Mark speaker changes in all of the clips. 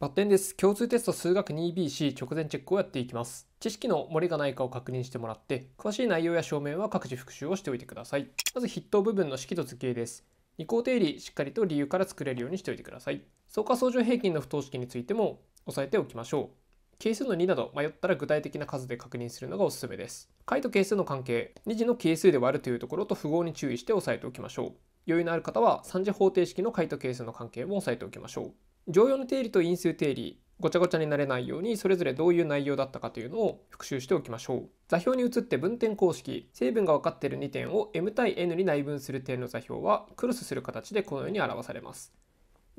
Speaker 1: バッテンです。共通テスト数学 2BC 直前チェックをやっていきます。知識の漏れがないかを確認してもらって、詳しい内容や証明は各自復習をしておいてください。まず筆頭部分の式と図形です。二項定理、しっかりと理由から作れるようにしておいてください。相加相乗平均の不等式についても押さえておきましょう。係数の2など迷ったら具体的な数で確認するのがおすすめです。解と係数の関係、2次の係数で割るというところと符号に注意して押さえておきましょう。余裕のある方は3次方程式の解と係数の関係も押さえておきましょう。常用の定理と因数定理ごちゃごちゃになれないようにそれぞれどういう内容だったかというのを復習しておきましょう座標に移って分点公式成分が分かっている2点を m 対 n に内分する点の座標はクロスする形でこのように表されます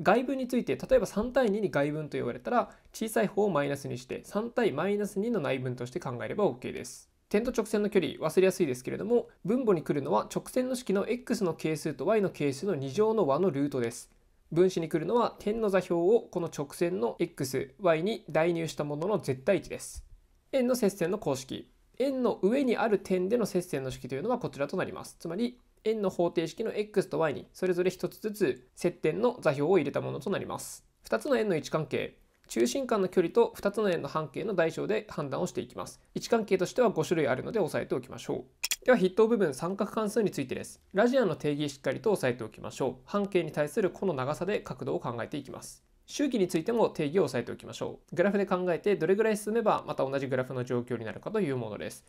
Speaker 1: 外分について例えば3対2に外分と言われたら小さい方をマイナスにして3対マイナス2の内分として考えれば OK です点と直線の距離忘れやすいですけれども分母に来るのは直線の式の x の係数と y の係数の2乗の和のルートです分子に来るのは点の座標をこの直線の xy に代入したものの絶対値です。円の接線の公式。円の上にある点での接線の式というのはこちらとなります。つまり円の方程式の x と y にそれぞれ1つずつ接点の座標を入れたものとなります。2つの円の位置関係。中心間の距離と2つの円の半径の代償で判断をしていきます。位置関係としては5種類あるので押さえておきましょう。では筆頭部分三角関数についてです。ラジアンの定義しっかりと押さえておきましょう。半径に対する弧の長さで角度を考えていきます。周期についても定義を押さえておきましょう。グラフで考えてどれぐらい進めばまた同じグラフの状況になるかというものです。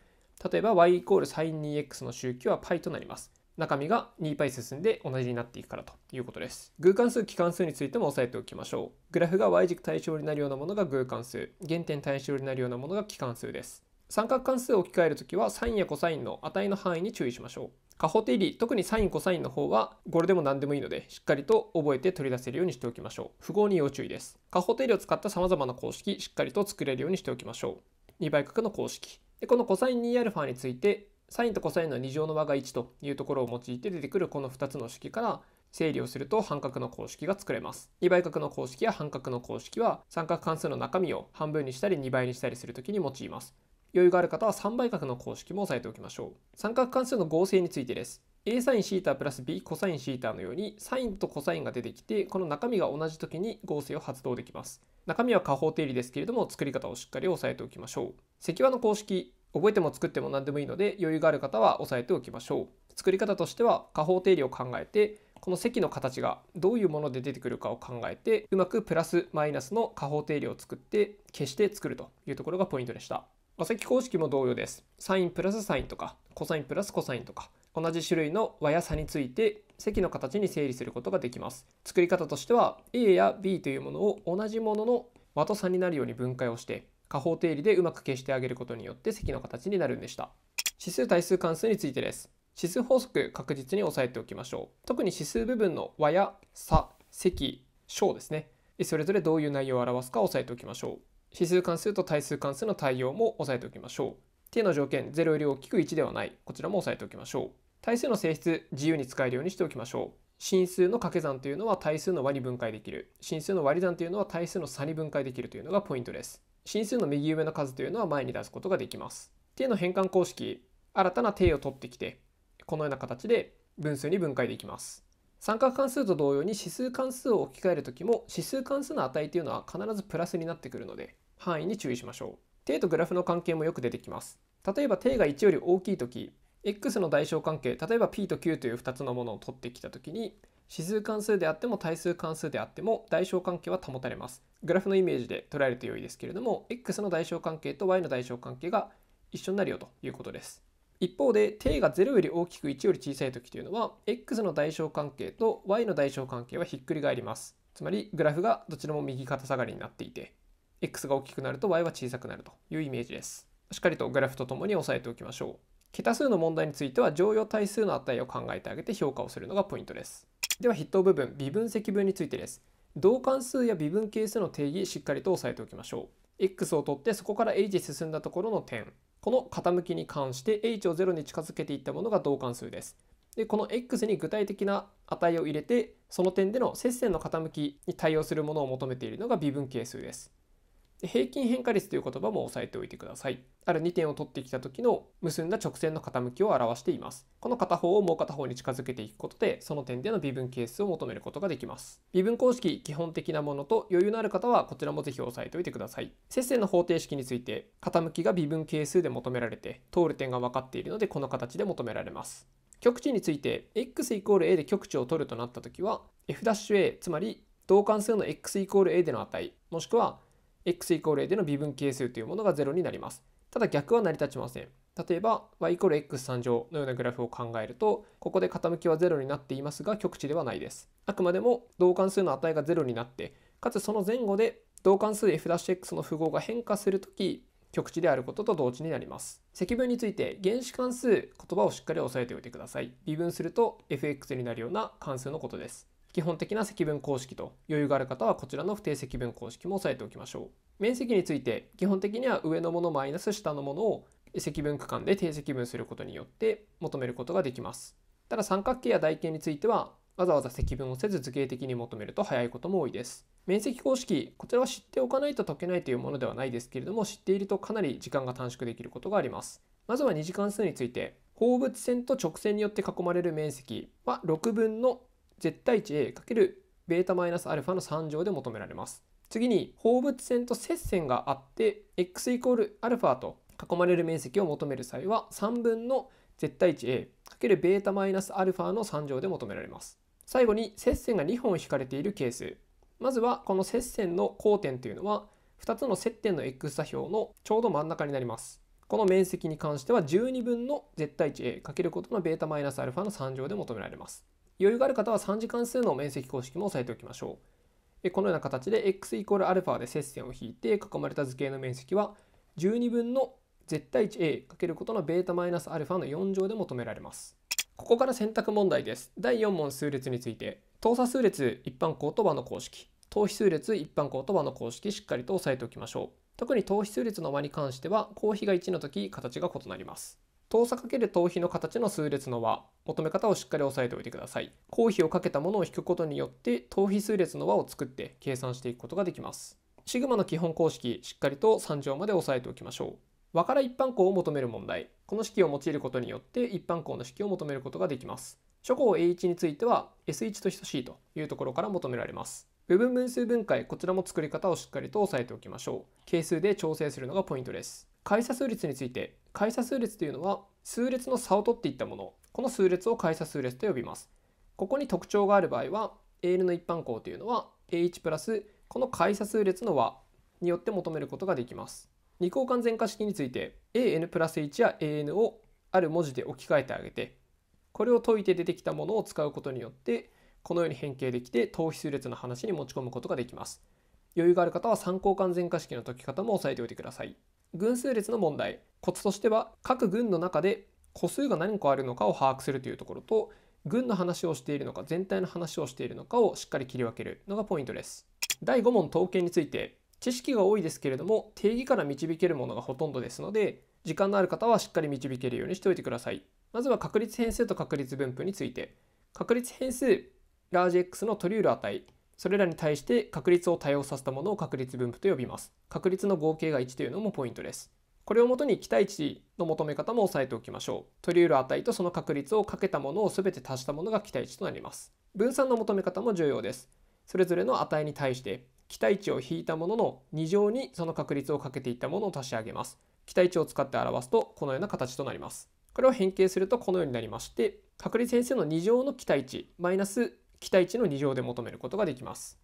Speaker 1: 例えば y イコール sin2x の周期は π となります。中身が 2π 進んで同じになっていくからということです。偶関数、奇関数についても押さえておきましょう。グラフが y 軸対称になるようなものが偶関数、原点対称になるようなものが奇関数です。三角関数を置き換えるときは sin や cos の値の範囲に注意しましょう。過法定理、特に sin、cos の方はこれでも何でもいいので、しっかりと覚えて取り出せるようにしておきましょう。符号に要注意です。過法定理を使った様々な公式、しっかりと作れるようにしておきましょう。2倍角の公式。でこの cos2α について、sin と cos の2乗の和が1というところを用いて出てくるこの2つの式から整理をすると半角の公式が作れます。2倍角の公式や半角の公式は三角関数の中身を半分にしたり2倍にしたりするときに用います。余裕がある方は3倍角の公式も押さえておきましょう。三角関数の合成についてです。a サインシータプラス b コサインシータのようにサインとコサインが出てきてこの中身が同じ時に合成を発動できます。中身は加法定理ですけれども作り方をしっかり押さえておきましょう。積和の公式覚えても作っても何でもいいので余裕がある方は押さえておきましょう。作り方としては加法定理を考えてこの積の形がどういうもので出てくるかを考えてうまくプラスマイナスの加法定理を作って消して作るというところがポイントでした。和積公式も同様です。サインプラスサインとか、コサインプラスコサインとか、同じ種類の和や差について積の形に整理することができます。作り方としては A や B というものを同じものの和と差になるように分解をして下方定理でうまく消してあげることによって積の形になるんでした。指数対数関数についてです。指数法則確実に押さえておきましょう。特に指数部分の和や差、積、小ですね。それぞれどういう内容を表すか押さえておきましょう。指数関数と対数関数の対応も押さえておきましょう。t の条件0より大きく1ではない。こちらも押さえておきましょう。対数の性質、自由に使えるようにしておきましょう。真数の掛け算というのは対数の和に分解できる。真数の割り算というのは対数の差に分解できるというのがポイントです。真数の右上の数というのは前に出すことができます。t の変換公式、新たな定を取ってきて、このような形で分数に分解できます。三角関数と同様に指数関数を置き換えるときも指数関数の値というのは必ずプラスになってくるので範囲に注意しましょう。定とグラフの関係もよく出てきます。例えば定が1より大きい時 x の代償関係例えば p と q という2つのものを取ってきた時に指数関数であっても対数関数であっても代償関係は保たれます。グラフのイメージで捉えると良いですけれども x の代償関係と y の代償関係が一緒になるよということです。一方で定が0より大きく1より小さい時というのは x の代償関係と y の代償関係はひっくり返ります。つまりグラフがどちらも右肩下がりになっていて x が大きくなると y は小さくなるというイメージです。しっかりとグラフとともに押さえておきましょう。桁数の問題については乗用対数の値を考えてあげて評価をするのがポイントです。では筆頭部分、微分積分についてです。同関数や微分係数の定義しっかりと押さえておきましょう。x を取ってそこから h 進んだところの点。この傾きに関して h を0に近づけていったものが同関数です。でこの x に具体的な値を入れてその点での接線の傾きに対応するものを求めているのが微分係数です。平均変化率という言葉も押さえておいてください。ある2点を取ってきた時の結んだ直線の傾きを表しています。この片方をもう片方に近づけていくことで、その点での微分係数を求めることができます。微分公式、基本的なものと余裕のある方はこちらもぜひ押さえておいてください。接線の方程式について、傾きが微分係数で求められて、通る点が分かっているので、この形で求められます。極値について、x イコール a で極値を取るとなった時は、f'a、つまり同関数の x イコール a での値、もしくは x イコール a での微分係数というものが0になります。ただ逆は成り立ちません。例えば y イコール x3 乗のようなグラフを考えるとここで傾きは0になっていますが極値ではないです。あくまでも同関数の値が0になってかつその前後で同関数 f'(x) の符号が変化するとき極値であることと同値になります。積分について原子関数言葉をしっかり押さえておいてください。微分すると f(x) になるような関数のことです。基本的な積分公式と余裕がある方はこちらの不定積分公式も押さえておきましょう。面積について基本的には上のものマイナス下のものを積分区間で定積分することによって求めることができます。ただ三角形や台形についてはわざわざ積分をせず図形的に求めると早いことも多いです。面積公式、こちらは知っておかないと解けないというものではないですけれども、知っているとかなり時間が短縮できることがあります。まずは2次関数について、放物線と直線によって囲まれる面積は6分の絶対値 A かけるベータマイナスアルファの3乗で求められます。次に放物線と接線があって x イコールアルファと囲まれる面積を求める際は3分の絶対値 a かけるベータマイナスアルファの3乗で求められます。最後に接線が2本引かれている係数。まずはこの接線の交点というのは2つの接点の x 座標のちょうど真ん中になります。この面積に関しては12分の絶対値 a かけることのベータマイナスアルファの3乗で求められます。余裕がある方は3次関数の面積公式も押さえておきましょう。このような形で x イコール α で接線を引いて囲まれた図形の面積は12分の絶対値 a かけることの β マイナス α の4乗で求められます。ここから選択問題です。第4問数列について、等差数列一般項と和の公式、等比数列一般項と和の公式しっかりと押さえておきましょう。特に等比数列の和に関しては、公比が1の時形が異なります。かける頭皮の形の数列の和求め方をしっかり押さえておいてください公費をかけたものを引くことによって頭比数列の和を作って計算していくことができますシグマの基本公式しっかりと3乗まで押さえておきましょう和から一般項を求める問題この式を用いることによって一般項の式を求めることができます初項 A1 については S1 と等しいというところから求められます部分分数分解こちらも作り方をしっかりと押さえておきましょう係数で調整するのがポイントです解差数率について会社数列というのは数列の差を取っていったものこの数列を会社数列と呼びますここに特徴がある場合は AL の一般項というのは A1 プラスこの会差数列の和によって求めることができます二項完全化式について AN プラス1や AN をある文字で置き換えてあげてこれを解いて出てきたものを使うことによってこのように変形できて等比数列の話に持ち込むことができます余裕がある方は参考完全化式の解き方も押さえておいてください群数列の問題コツとしては各群の中で個数が何個あるのかを把握するというところと群の話をしているのか全体の話をしているのかをしっかり切り分けるのがポイントです第5問統計について知識が多いですけれども定義から導けるものがほとんどですので時間のある方はしっかり導けるようにしておいてくださいまずは確率変数と確率分布について確率変数ラージ X の取り得る値それらに対して確率を多用させたものを確率分布と呼びます。確率の合計が1というのもポイントです。これをもとに期待値の求め方も押さえておきましょう。取り得る値とその確率をかけたものを全て足したものが期待値となります。分散の求め方も重要です。それぞれの値に対して期待値を引いたものの2乗にその確率をかけていったものを足し上げます。期待値を使って表すとこのような形となります。これを変形するとこのようになりまして確率変数の2乗の期待値マイナス期待値の2乗で求めることができます。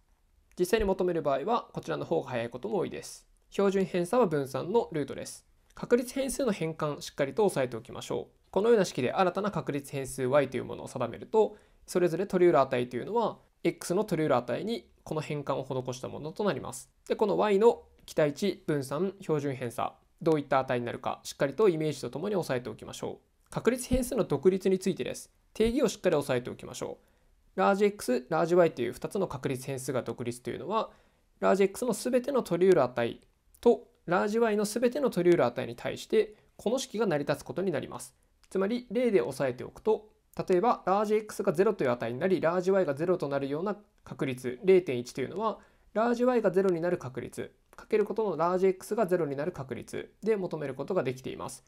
Speaker 1: 実際に求める場合はこちらの方が早いことも多いです。標準偏差は分散のルートです。確率変数の変換しっかりと押さえておきましょう。このような式で新たな確率変数 y というものを定めるとそれぞれ取り得る値というのは x の取り得る値にこの変換を施したものとなります。でこの y の期待値分散標準偏差どういった値になるかしっかりとイメージとともに押さえておきましょう。確率変数の独立についてです。定義をしっかり押さえておきましょう。ラージ X、ラージ Y という2つの確率変数が独立というのは、ラージ X のすべての取り得る値とラージ Y のすべての取り得る値に対して、この式が成り立つことになります。つまり、例で押さえておくと、例えば、ラージ X が0という値になり、ラージ Y が0となるような確率0.1というのは、ラージ Y が0になる確率、かけることのラージ X が0になる確率で求めることができています。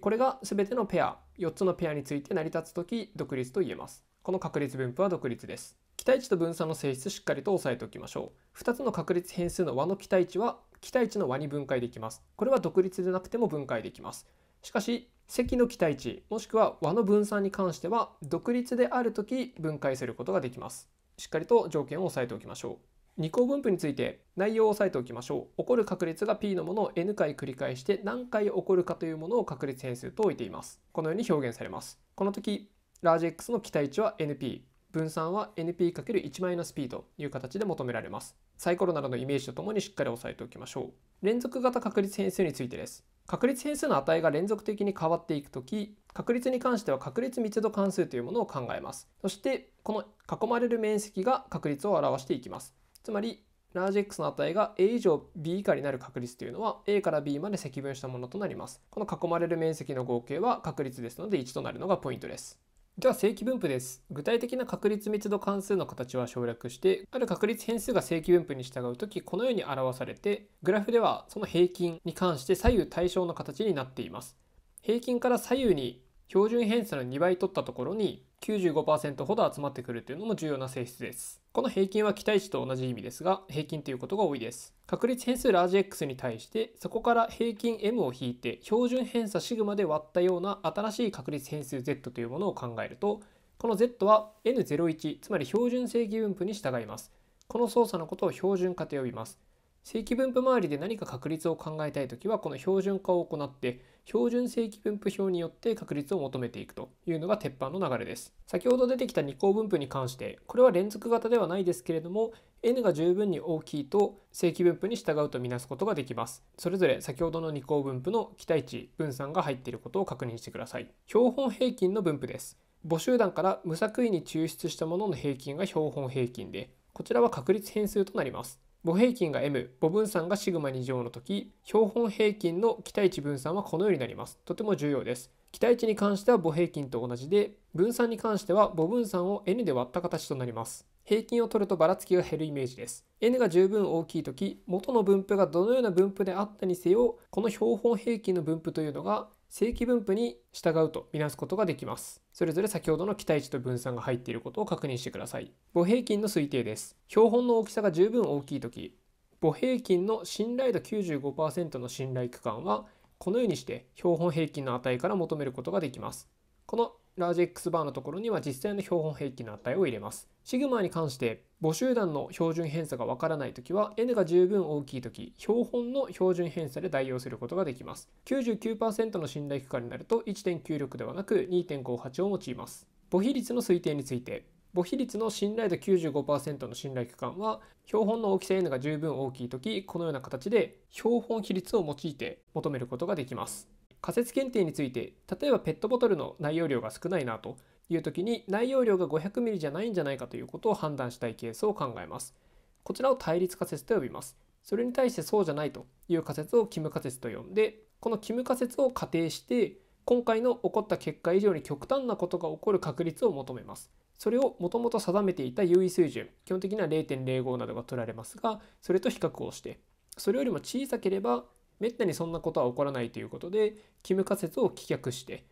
Speaker 1: これが全てのペア、4つのペアについて成り立つ時独立と言えます。この確率分布は独立です。期待値と分散の性質しっかりと押さえておきましょう。2つの確率変数の和の期待値は、期待値の和に分解できます。これは独立でなくても分解できます。しかし、積の期待値、もしくは和の分散に関しては、独立であるとき分解することができます。しっかりと条件を押さえておきましょう。二項分布について内容を押さえておきましょう。起こる確率が p のものを n 回繰り返して何回起こるかというものを確率変数と置いています。このように表現されます。この時、ラージ X の期待値は np、分散は np×1-p という形で求められます。サイコロなどのイメージとともにしっかり押さえておきましょう。連続型確率変数についてです。確率変数の値が連続的に変わっていくとき、確率に関しては確率密度関数というものを考えます。そして、この囲まれる面積が確率を表していきます。つまり、ラージ X の値が A 以上 B 以下になる確率というのは A から B まで積分したものとなります。この囲まれる面積の合計は確率ですので1となるのがポイントです。では正規分布です。具体的な確率密度関数の形は省略して、ある確率変数が正規分布に従うとき、このように表されて、グラフではその平均に関して左右対称の形になっています。平均から左右に標準偏差の2倍取ったところに95%ほど集まってくるというのも重要な性質です。この平均は期待値と同じ意味ですが、平均ということが多いです。確率変数ラージ X に対して、そこから平均 M を引いて、標準偏差シグマで割ったような新しい確率変数 Z というものを考えると、この Z は N01、つまり標準正規分布に従います。この操作のことを標準化と呼びます。正規分布周りで何か確率を考えたい時は、この標準化を行って、標準正規分布表によって確率を求めていくというのが鉄板の流れです。先ほど出てきた二項分布に関して、これは連続型ではないですけれども、n が十分に大きいと正規分布に従うとみなすことができます。それぞれ先ほどの二項分布の期待値、分散が入っていることを確認してください。標本平均の分布です。母集団から無作為に抽出したものの平均が標本平均で、こちらは確率変数となります。母平均が m、母分散がシグマ2乗の時、標本平均の期待値分散はこのようになります。とても重要です。期待値に関しては母平均と同じで、分散に関しては母分散を n で割った形となります。平均を取るとばらつきが減るイメージです。n が十分大きい時、元の分布がどのような分布であったにせよ、この標本平均の分布というのが正規分布に従うとみなすことができます。それぞれ先ほどの期待値と分散が入っていることを確認してください。母平均の推定です。標本の大きさが十分大きいとき、母平均の信頼度95%の信頼区間は、このようにして標本平均の値から求めることができます。このラージ X バーのところには実際の標本平均の値を入れます。シグマに関して母集団の標準偏差がわからないときは n が十分大きいとき標本の標準偏差で代用することができます99%の信頼区間になると1.96ではなく2.58を用います母比率の推定について母比率の信頼度95%の信頼区間は標本の大きさ n が十分大きいときこのような形で標本比率を用いて求めることができます仮説検定について例えばペットボトルの内容量が少ないなという時に内容量が 500ml じゃないんじゃないかということを判断したいケースを考えます。こちらを対立仮説と呼びます。それに対してそうじゃないという仮説をキム仮説と呼んで、このキム仮説を仮定して、今回の起こった結果以上に極端なことが起こる確率を求めます。それをもともと定めていた優位水準、基本的には0.05などが取られますが、それと比較をして、それよりも小さければ、めったにそんなことは起こらないということで、キム仮説を棄却して、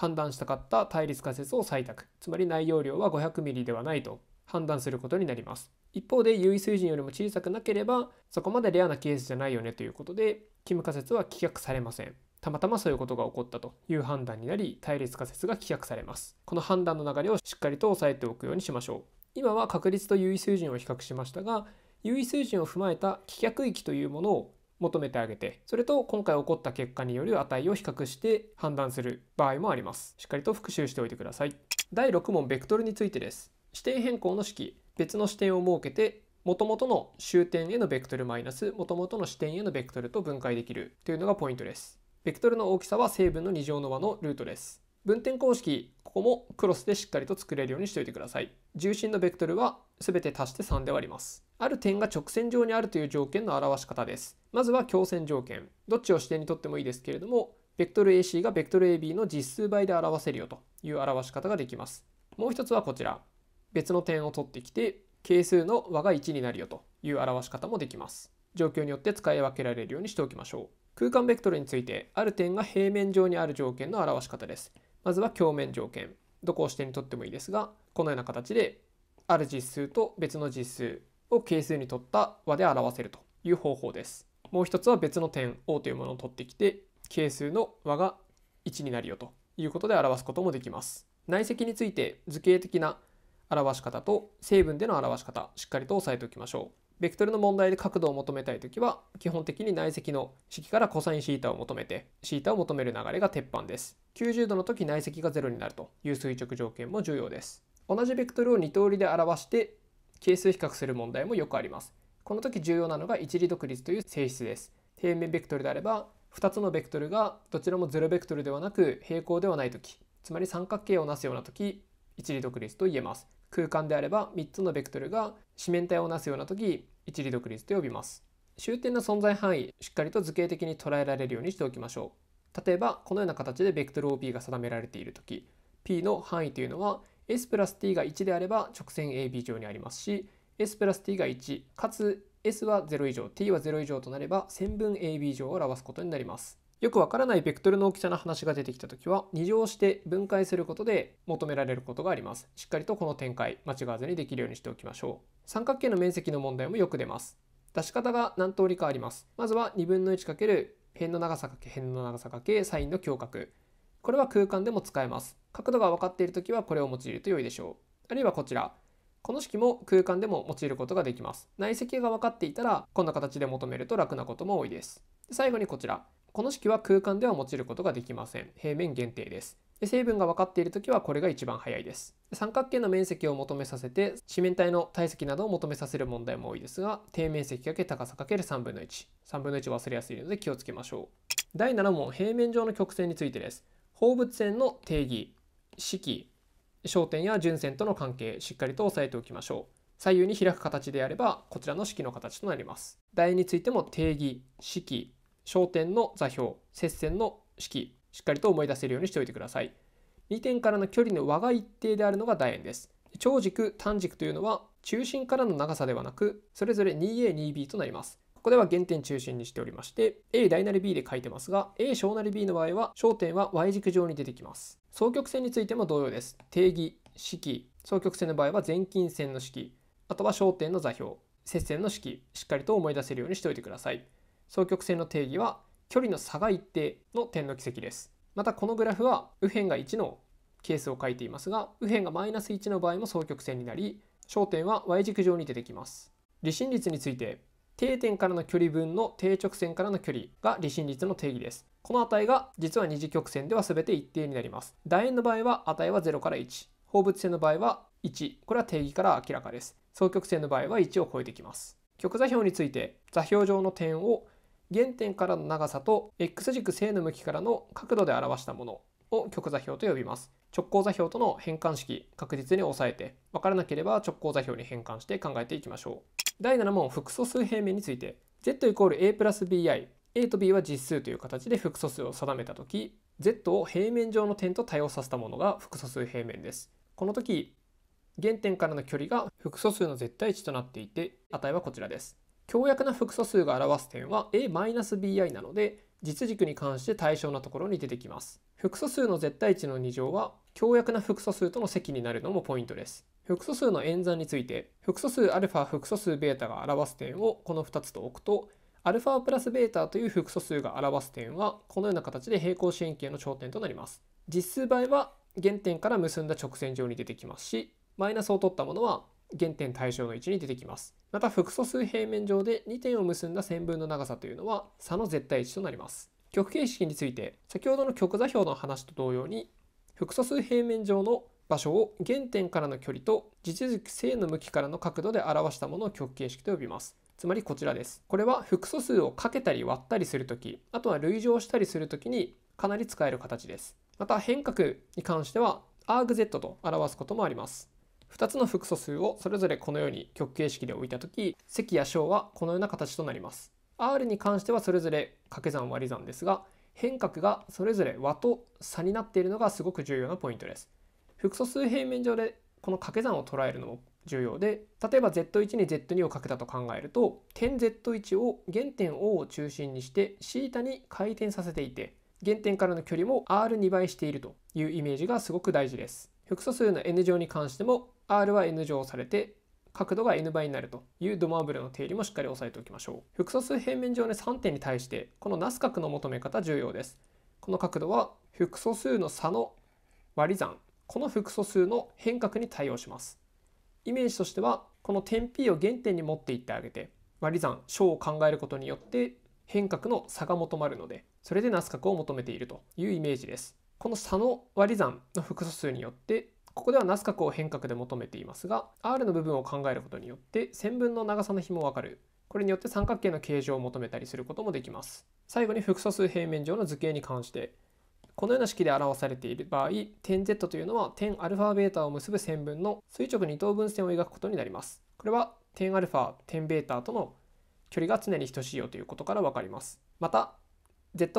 Speaker 1: 判断したかった対立仮説を採択つまり内容量は 500ml ではないと判断することになります一方で優位水準よりも小さくなければそこまでレアなケースじゃないよねということでキム仮説は棄却されませんたまたまそういうことが起こったという判断になり対立仮説が棄却されますこの判断の流れをしっかりと押さえておくようにしましょう今は確率と有意水準を比較しましたが有意水準を踏まえた棄却域というものを求めてあげて、それと今回起こった結果による値を比較して判断する場合もあります。しっかりと復習しておいてください。第6問、ベクトルについてです。視点変更の式、別の視点を設けて、元々の終点へのベクトルマイナス、元々の視点へのベクトルと分解できるというのがポイントです。ベクトルの大きさは成分の2乗の和のルートです。分点公式、ここもクロスでしっかりと作れるようにしておいてください。重心のベクトルは全て足して3で割ります。ある点が直線上にあるという条件の表し方です。まずは共線条件。どっちを視点にとってもいいですけれども、ベクトル AC がベクトル AB の実数倍で表せるよという表し方ができます。もう一つはこちら。別の点を取ってきて、係数の和が1になるよという表し方もできます。状況によって使い分けられるようにしておきましょう。空間ベクトルについて、ある点が平面上にある条件の表し方です。まずは鏡面条件。どこを視点にとってもいいですが、このような形で、ある実数と別の実数を係数にとった和で表せるという方法です。もう一つは別の点 O というものを取ってきて係数の和が1になるよということで表すこともできます。内積について図形的な表し方と成分での表し方しっかりと押さえておきましょう。ベクトルの問題で角度を求めたいときは基本的に内積の式から cosθ を求めて θ を求める流れが鉄板です。90度の時内積が0になるという垂直条件も重要です。同じベクトルを2通りで表して係数比較する問題もよくあります。この時重要なのが一理独立という性質です。平面ベクトルであれば2つのベクトルがどちらも0ベクトルではなく平行ではない時つまり三角形をなすような時一理独立と言えます空間であれば3つのベクトルが四面体をなすような時一理独立と呼びます終点の存在範囲しっかりと図形的に捉えられるようにしておきましょう例えばこのような形でベクトル OP が定められている時 P の範囲というのは S プラス t が1であれば直線 AB 上にありますし S プラス t が1かつ S は0以上 t は0以上となれば線分 AB 上を表すことになります。よくわからないベクトルの大きさの話が出てきた時は2乗して分解することで求められることがあります。しっかりとこの展開間違わずにできるようにしておきましょう。三角形の面積の問題もよく出ます。出し方が何通りかあります。まずは2分の1る辺の長さかけ辺の長さかけサインの強角。これは空間でも使えます。角度が分かっているときはこれを用いると良いでしょう。あるいはこちら。この式も空間でも用いることができます。内積が分かっていたら、こんな形で求めると楽なことも多いです。で最後にこちら。この式は空間では用いることができません。平面限定です。で成分が分かっているときはこれが一番早いです。三角形の面積を求めさせて、四面体の体積などを求めさせる問題も多いですが、底面積×高さ ×3 分の1。3分の1忘れやすいので気をつけましょう。第7問、平面上の曲線についてです。放物線の定義式焦点や順線との関係しっかりと押さえておきましょう左右に開く形であればこちらの式の形となります楕円についても定義式焦点の座標接線の式しっかりと思い出せるようにしておいてください2点からの距離の和が一定であるのが楕円です長軸短軸というのは中心からの長さではなくそれぞれ 2a2b となりますここでは原点中心にしておりまして、A 大なり B で書いてますが、A 小なり B の場合は、焦点は Y 軸上に出てきます。双極線についても同様です。定義、式、双極線の場合は前近線の式、あとは焦点の座標、接線の式、しっかりと思い出せるようにしておいてください。双極線の定義は、距離の差が一定の点の軌跡です。またこのグラフは、右辺が1のケースを書いていますが、右辺がマイナス1の場合も双極線になり、焦点は Y 軸上に出てきます。離心率について定点からの距離分の定直線からの距離が離心率の定義です。この値が実は二次曲線では全て一定になります。楕円の場合は値は0から1、放物線の場合は1、これは定義から明らかです。双曲線の場合は1を超えてきます。極座標について、座標上の点を原点からの長さと x 軸正の向きからの角度で表したものを極座標と呼びます。直行座標との変換式、確実に押さえて、分からなければ直行座標に変換して考えていきましょう。第7問複素数平面について z イコール a プラス bi a と b は実数という形で複素数を定めた時 z を平面上の点と対応させたものが複素数平面ですこの時原点からの距離が複素数の絶対値となっていて値はこちらです強約な複素数が表す点は a-bi なので実軸に関して対象なところに出てきます複素数の絶対値の2乗は強約な複素数との積になるのもポイントです複素数の演算について複素数 α 複素数 β が表す点をこの2つと置くと α プラス β という複素数が表す点はこのような形で平行四辺形の頂点となります。実数倍は原点から結んだ直線上に出てきますしマイナスを取ったものは原点対象の位置に出てきます。また複素数平面上で2点を結んだ線分の長さというのは差の絶対値となります。極形式について先ほどの極座標の話と同様に複素数平面上の場所を原点からの距離と地続き正の向きからの角度で表したものを極形式と呼びます。つまりこちらです。これは複素数をかけたり割ったりするとき、あとは類乗したりするときにかなり使える形です。また変革に関しては argz と表すこともあります。2つの複素数をそれぞれこのように極形式で置いたとき、積や小はこのような形となります。r に関してはそれぞれ掛け算割り算ですが、変革がそれぞれ和と差になっているのがすごく重要なポイントです。複素数平面上でこの掛け算を捉えるのも重要で例えば Z1 に Z2 をかけたと考えると点 Z1 を原点 O を中心にして θ に回転させていて原点からの距離も R2 倍しているというイメージがすごく大事です。複素数の n 乗に関しても R は n 乗されて角度が n 倍になるというドマーブルの定理もしっかり押さえておきましょう。複素数平面上の3点に対してこのナス角の求め方重要です。この角度は複素数の差の割り算この複素数の変革に対応します。イメージとしてはこの点 P を原点に持っていってあげて割り算小を考えることによって変革の差が求まるのでそれでナス角を求めているというイメージです。この差の割り算の複素数によってここではナス角を変革で求めていますが R の部分を考えることによって線分の長さの比もわかるこれによって三角形の形状を求めたりすることもできます。最後に複素数平面上の図形に関してこのような式で表されている場合、点 z というのは点 α を結ぶ線分の垂直二等分線を描くことになります。これは点 α、点 β との距離が常に等しいよということからわかります。また、z-α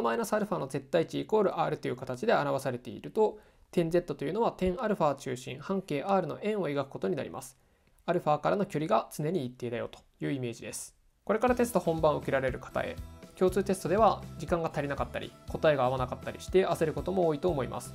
Speaker 1: の絶対値イコール r という形で表されていると、点 z というのは点 α 中心半径 r の円を描くことになります。α からの距離が常に一定だよというイメージです。これからテスト本番を受けられる方へ共通テストでは時間が足りなかったり答えが合わなかったりして焦ることも多いと思います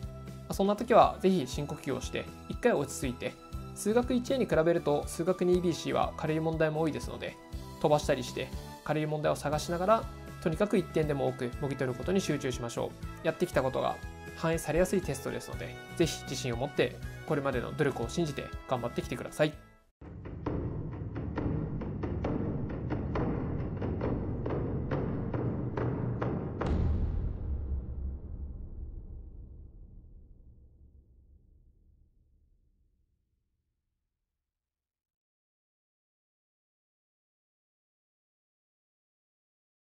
Speaker 1: そんな時は是非深呼吸をして一回落ち着いて数学 1A に比べると数学 2BC は軽い問題も多いですので飛ばしたりして軽い問題を探しながらとにかく1点でも多くもぎ取ることに集中しましょうやってきたことが反映されやすいテストですので是非自信を持ってこれまでの努力を信じて頑張ってきてください